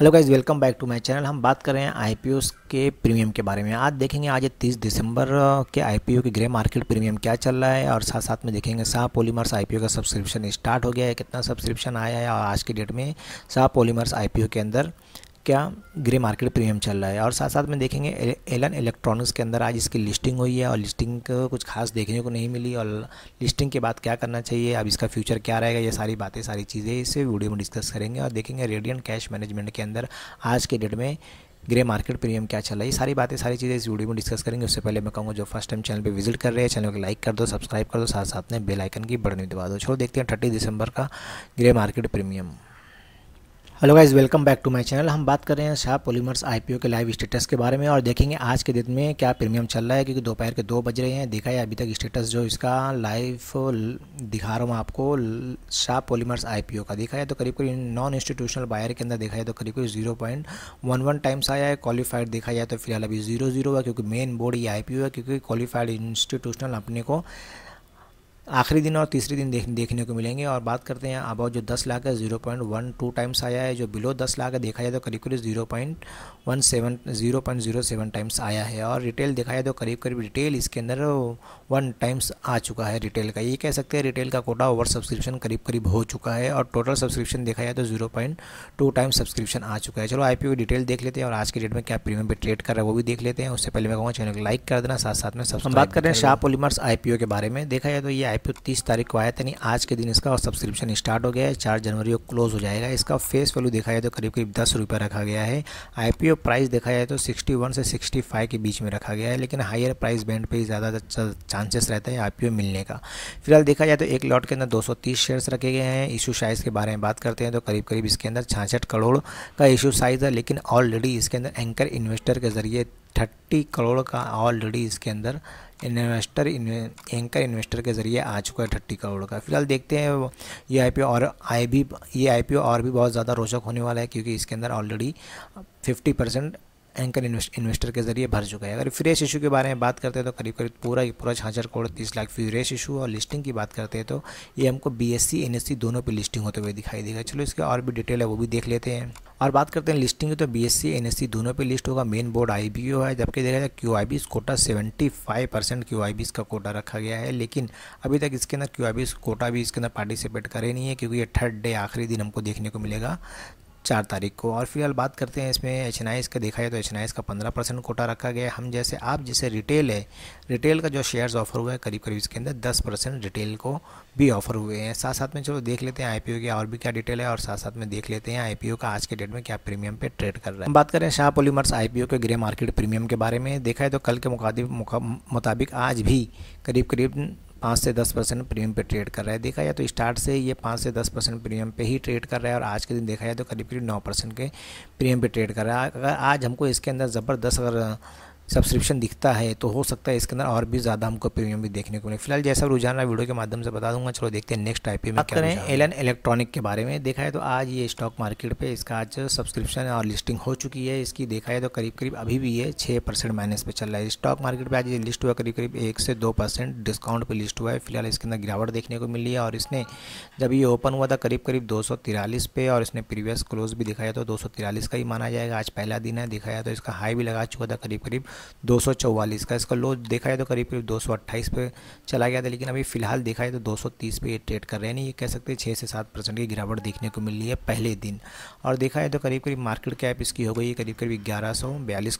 hello guys welcome back to my channel हम बात कर रहे हैं आई के प्रीमियम के बारे में आज देखेंगे आज 30 दिसंबर के आई के ग्रे मार्केट प्रीमियम क्या चल रहा है और साथ साथ में देखेंगे साह पॉलीमर्स आई का सब्सक्रिप्शन स्टार्ट हो गया है कितना सब्सक्रिप्शन आया है और आज के डेट में शाह पॉलीमर्स आई के अंदर क्या ग्रे मार्केट प्रीमियम चल रहा है और साथ साथ में देखेंगे एलन इलेक्ट्रॉनिक्स के अंदर आज इसकी लिस्टिंग हुई है और लिस्टिंग को कुछ खास देखने को नहीं मिली और लिस्टिंग के बाद क्या करना चाहिए अब इसका फ्यूचर क्या रहेगा ये सारी बातें सारी चीज़ें इसे वीडियो में डिस्कस करेंगे और देखेंगे रेडियन कैश मैनेजमेंट के अंदर आज के डेट में ग्रे मार्केट प्रीमियम क्या चल रहा है ये सारी बातें सारी चीज़ें इस वीडियो में डिस्कस करेंगे उससे पहले मैं कहूँगा जो फर्स्ट टाइम चैनल पे विजिट कर रहे हैं चैनल को लाइक कर दो सब्सक्राइब कर दो साथ साथ में बेल आइकन की बढ़ने दबा दो छोड़ देखते हैं थर्टी दिसंबर का grey market premium hello guys welcome back to my channel हम बात कर रहे हैं शाह पॉलीमर्स आईपीओ के लाइव स्टेटस के बारे में और देखेंगे आज के दिन में क्या प्रीमियम चल रहा है क्योंकि दोपहर के दो बज रहे हैं देखा है अभी तक स्टेटस जो इसका लाइव दिखा रहा हूँ आपको शाह पॉलीमर्स आईपीओ का देखा है तो करीब करीब नॉन इंस्टीट्यूशनल बायर के अंदर देखा है तो करीब करीब जीरो टाइम्स आया है क्वालिफाइड देखा जाए तो फिलहाल अभी जीरो जीरो है क्योंकि मेन बोर्ड ये आई है क्योंकि क्वालिफाइड इंस्टीट्यूशनल अपने को आखिरी दिन और तीसरे दिन देख, देखने को मिलेंगे और बात करते हैं अबाउट जो 10 लाख है zero point one two times आया है जो बिलो 10 लाख है देखा जाए तो करीब करीब zero point one seven zero point zero seven times आया है और रिटेल देखा जाए तो करीब करीब रिटेल इसके अंदर वन टाइम्स आ चुका है रिटेल का ये कह सकते हैं रिटेल का कोटा ओवर सब्सक्रिप्शन करीब करीब हो चुका है और टोटल सब्सक्रिप्शन देखा जाए तो zero point two times subscription आ चुका है चलो आई की डिटेल देख लेते हैं और आज के डेट में क्या प्रीमियम पर ट्रेड कर रहा है वो भी देख लेते हैं उससे पहले मैं कहूँगा चैनल को लाइक कर देना साथ साथ में सब बात कर रहे हैं शाह पोलीमर्स आई के बारे में देखा जाए तो ये ओ तीस तारीख को आया था यानी आज के दिन इसका सब्सक्रिप्शन स्टार्ट हो गया है चार जनवरी को क्लोज हो जाएगा इसका फेस वैल्यू देखा जाए तो करीब करीब दस रुपये रखा गया है आईपीओ प्राइस देखा जाए तो 61 से 65 के बीच में रखा गया है लेकिन हायर प्राइस बैंड पर ज़्यादा चांसेस रहता है आई मिलने का फिलहाल देखा जाए तो एक लॉट के अंदर दो शेयर्स रखे गए हैं इशू साइज़ के बारे में बात करते हैं तो करीब करीब इसके अंदर छाछठ करोड़ का इशू साइज़ है लेकिन ऑलरेडी इसके अंदर एंकर इन्वेस्टर के ज़रिए थर्टी करोड़ का ऑलरेडी इसके अंदर इन्वेस्टर एंकर इन्वेस्टर के ज़रिए आ चुका है थर्टी करोड़ का फिलहाल देखते हैं ये आई और आई भी ये आई और भी बहुत ज़्यादा रोचक होने वाला है क्योंकि इसके अंदर already fifty percent anchor investor के जरिए भर चुका है अगर फ्रेश इशू के बारे में बात करते हैं तो करीब करीब पूरा पूरा छाछठ करोड़ तीस लाख फ्रेश इशू और लिस्टिंग की बात करते हैं तो ये हमको बी एस सी दोनों पर लिस्टिंग होते हुए दिखाई देगा चलो इसके और भी डिटेल है वो भी देख लेते हैं और बात करते हैं लिस्टिंग की तो बी एस दोनों पर लिस्ट होगा मेन बोर्ड आई है जबकि देखा जाए Q I quota seventy five percent Q I का कोटा रखा गया है लेकिन अभी तक इसके अंदर क्यू आई कोटा भी इसके अंदर पार्टिसिपेट करे नहीं है क्योंकि ये थर्ड डे आखिरी दिन हमको देखने को मिलेगा चार तारीख को और फिलहाल बात करते हैं इसमें एच का देखा जाए तो एच का पंद्रह परसेंट कोटा रखा गया है हम जैसे आप जैसे रिटेल है रिटेल का जो शेयर्स ऑफर हुआ है करीब करीब इसके अंदर दस परसेंट रिटेल को भी ऑफर हुए हैं साथ साथ में चलो देख लेते हैं आईपीओ की और भी क्या डिटेल है और साथ साथ में देख लेते हैं आईपीओ का आज के डेट में क्या प्रीमियम पे ट्रेड कर रहे हैं हम बात करें शाह पोलीमर्स आईपीओ के ग्रे मार्केट प्रीमियम के बारे में देखा है तो कल के मुकाबले मुताबिक आज भी करीब करीब पाँच से दस परसेंट प्रीमियम पे ट्रेड कर रहा है देखा जाए तो स्टार्ट से ये पाँच से दस परसेंट प्रीमियम पे ही ट्रेड कर रहा है और आज के दिन देखा जाए तो करीब करीब नौ परसेंट के प्रीमियम पे ट्रेड कर रहा है अगर आज हमको इसके अंदर ज़बरदस्त अगर सब्सक्रिप्शन दिखता है तो हो सकता है इसके अंदर और भी ज़्यादा हमको प्रीमियम भी देखने को मिले फिलहाल जैसा रुझान वीडियो के माध्यम से बता दूंगा चलो देखते हैं नेक्स्ट आई में करें एल एन इलेक्ट्रॉनिक के बारे में देखा है तो आज ये स्टॉक मार्केट पे इसका आज सब्सक्रिप्शन और लिस्टिंग हो चुकी है इसकी देखा है तो करीब करीब अभी भी ये छः परसेंट माइनस पर चल रहा है स्टॉक मार्केट पर आज ये लिस्ट हुआ करीब करीब एक से दो परसेंट डिस्काउंट पर लिस्ट हुआ है फिलहाल इसके अंदर गिरावट देखने को मिली है और इसने जब ये ओपन हुआ था करीब करीब दो पे और इसने प्रीवियस क्लोज भी दिखाया तो दो का ही माना जाएगा आज पहला दिन है दिखाया तो इसका हाई भी लगा चुका था करीब करीब दो का इसका लो देखा जाए तो करीब करीब दो पे चला गया था लेकिन अभी फिलहाल देखा जाए तो दो पे ये ट्रेड कर रहे हैं ये कह सकते हैं छः से सात परसेंट की गिरावट देखने को मिल रही है पहले दिन और देखा जाए तो करीब करीब मार्केट कैप इसकी हो गई है करीब करीब ग्यारह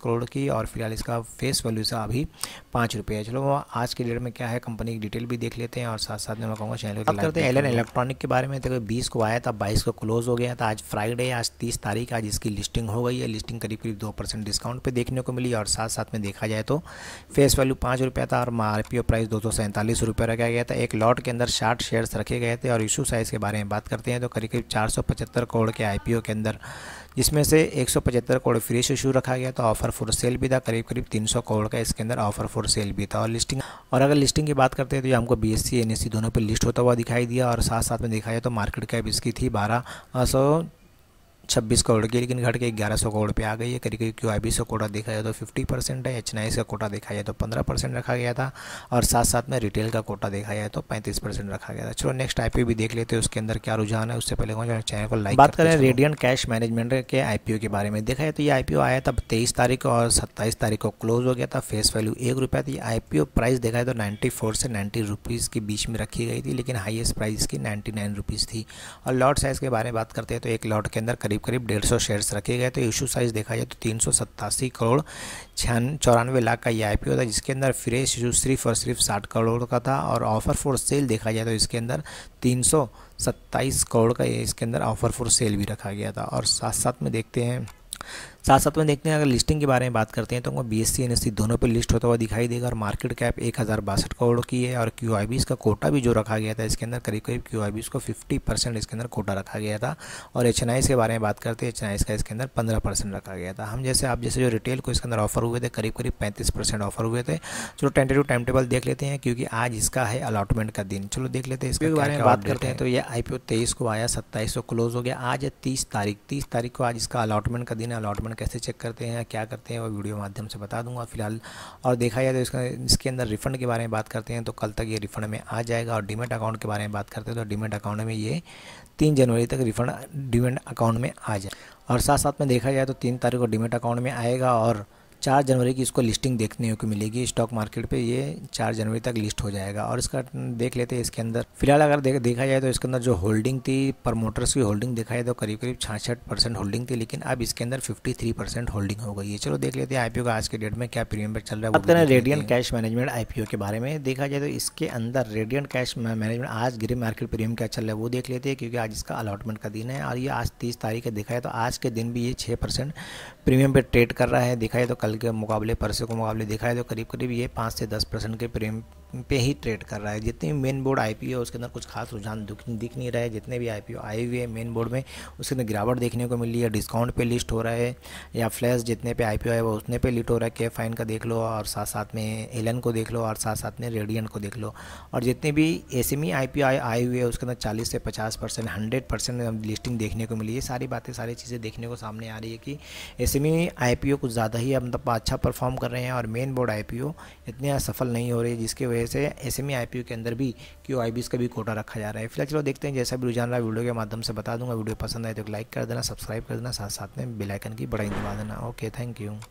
करोड़ की और फिलहाल इसका फेस वैल्यू सा अभी पाँच रुपये है चलो आज के डेट में क्या है कंपनी की डिटेल भी देख लेते हैं और साथ साथ में मैं कहूँगा चैनल को करते हैं एल इलेक्ट्रॉनिक के बारे में देखो बीस को आया था बाईस को क्लोज हो गया था आज फ्राइडे आज तीस तारीख आज इसकी लिस्टिंग हो गई है लिस्टिंग करीब करीब दो परसेंट डिस्काउंट पर देखने को मिली और साथ साथ साथ में देखा जाए तो फेस वैल्यू पाँच रुपये था और आर पी ओ प्राइस दो सौ सैंतालीस रुपये रखा गया था एक लॉट के अंदर शार्ट शेयर्स रखे गए थे और इशू साइज़ के बारे में बात करते हैं तो करीब करीब चार सौ पचहत्तर करोड़ के आई के अंदर जिसमें से एक सौ पचहत्तर करोड़ फ्रेश इशू रखा गया था ऑफर फॉर सेल भी था करीब करीब तीन सौ करोड़ का इसके अंदर ऑफर फॉर सेल भी था और लिस्टिंग और अगर लिस्टिंग की बात करते हैं तो ये हमको B S C N S C दोनों पर लिस्ट होता हुआ दिखाई दिया और साथ साथ में देखा जाए तो मार्केट कैप इसकी थी बारह सौ छब्बीस करोड़ की लेकिन घट के ग्यारह सौ करोड़ पे आ गई है करीब करीब क्यू आई बी कोटा देखा जाए तो फिफ्टी परसेंट है एच का कोटा देखा जाए तो पंद्रह परसेंट रखा गया था और साथ साथ में रिटेल का कोटा देखा जाए तो पैंतीस परसेंट रखा गया था चलो नेक्स्ट आई भी देख लेते हैं उसके अंदर क्या रुझान है उससे पहले कौन चैनल को लाइक बात करें रेडियंट कैश मैनेजमेंट के आई के बारे में देखा जाए तो ये आई आया था तेईस तारीख और सत्ताईस तारीख को क्लोज हो गया था फेस वैल्यू एक रुपया थी आई प्राइस देखा जाए तो नाइन्टी से नाइन्टी रुपीज़ के बीच में रखी गई थी लेकिन हाइएस्ट प्राइस की नाइन्टी थी और लॉट साइज़ के बारे में बात करते हैं तो एक लॉट के अंदर करीब करीब करीब डेढ़ सौ शेयर्स रखे गए तो इशू साइज़ देखा जाए तो तीन सौ सत्तासी करोड़ छियान चौरानवे लाख का ये आई पी था जिसके अंदर फ्रेश इशू सिर्फ और सिर्फ साठ करोड़ का था और ऑफर फॉर सेल देखा जाए तो इसके अंदर तीन सौ सत्ताईस करोड़ का इसके अंदर ऑफर फॉर सेल भी रखा गया था और साथ साथ में देखते हैं साथ साथ में देखते हैं अगर लिस्टिंग के बारे में बात करते हैं तो हमको बी एस सी दोनों पर लिस्ट होता हुआ दिखाई देगा और मार्केट कैप एक हज़ार बासठ करोड़ की है और क्यू आई बी इसका कोटा भी जो रखा गया था इसके अंदर करीब करीब क्यू आई बी इसको फिफ्टी परसेंट इसके अंदर कोटा रखा गया था और एच एन आई के बारे में बात करते हैं एच एन आई का इसके अंदर पंद्रह परसेंट रखा गया था हम जैसे आप जैसे जो रिटेल को इसके अंदर ऑफर हुए थे करीब करीब पैंतीस परसेंट ऑफर हुए थे चलो टेंटेटिव टाइम टेबल देख लेते हैं क्योंकि आज इसका है अलॉटमेंट का दिन चलो देख लेते हैं इसके बारे में बात करते हैं तो ये आई पी ओ तेईस को आया सत्ताईस को क्लोज हो गया आज है तीस तारीख तीस तारीख को आज इसका अलॉटमेंट का दिन है अलॉटमेंट कैसे चेक करते हैं या क्या करते हैं वो वीडियो माध्यम से बता दूंगा फिलहाल और देखा जाए तो इसका इसके अंदर रिफंड के बारे में बात करते हैं तो कल तक ये रिफंड में आ जाएगा और डीमेट अकाउंट के बारे में बात करते हैं तो डीमेट अकाउंट में ये तीन जनवरी तक रिफंड डिमेंट अकाउंट में आ जाए और साथ साथ में देखा जाए तो तीन तारीख को डीमेट अकाउंट में आएगा और चार जनवरी की इसको लिस्टिंग देखने को मिलेगी स्टॉक मार्केट पे ये चार जनवरी तक लिस्ट हो जाएगा और इसका देख लेते हैं इसके अंदर फिलहाल अगर देख, देखा जाए तो इसके अंदर जो होल्डिंग थी प्रमोटर्स की होल्डिंग देखा जाए तो करीब करीब छाछठ परसेंट होल्डिंग थी लेकिन अब इसके अंदर फिफ्टी थ्री परसेंट होल्डिंग हो गई है चलो देख लेते हैं आईपीओ का आज के डेट में क्या प्रीमियम पर चल रहा है बात करें कैश मैनेजमेंट आईपीओ के बारे में देखा जाए तो इसके अंदर रेडियंट कैश मैनेजमेंट आज ग्रे मार्केट प्रीमियम क्या चल रहा है वो देख लेते हैं क्योंकि आज इसका अलॉटमेंट का दिन है और ये आज तीस तारीख है देखा जाए तो आज के दिन भी ये छः परसेंट प्रीमियम पर ट्रेड कर रहा है देखा जाए तो कल के मुकाबले परसों के मुकाबले देखा है तो करीब करीब ये पाँच से दस परसेंट के प्रेम पे ही ट्रेड कर रहा है जितने भी मेन बोर्ड आई है उसके अंदर कुछ खास रुझान दिख नहीं रहा है जितने भी आई आए हुए हैं मेन बोर्ड में उसके अंदर गिरावट देखने को मिली है डिस्काउंट पे लिस्ट हो रहा है या फ्लैश जितने पे आई है वो उतने पे लिट हो रहा है के फाइन का देख लो और साथ साथ में एलन को देख लो और साथ साथ में रेडियंट को देख लो और जितने भी एस एम आए हुए हैं उसके अंदर चालीस से पचास परसेंट हंड्रेड परसेंट लिस्टिंग देखने को मिली है सारी बातें सारी चीज़ें देखने को सामने आ रही है कि एस एम कुछ ज़्यादा ही मतलब अच्छा परफॉर्म कर रहे हैं और मेन बोर्ड आई इतने असफल नहीं हो रही जिसकी वजह जैसे एस एम के अंदर भी क्यू आई का भी कोटा रखा जा रहा है फिलहाल चलो देखते हैं जैसा भी रुझान रहा वीडियो के माध्यम से बता दूंगा वीडियो पसंद आए तो लाइक कर देना सब्सक्राइब कर देना साथ साथ में बेलाइकन की बड़ा दबा देना ओके थैंक यू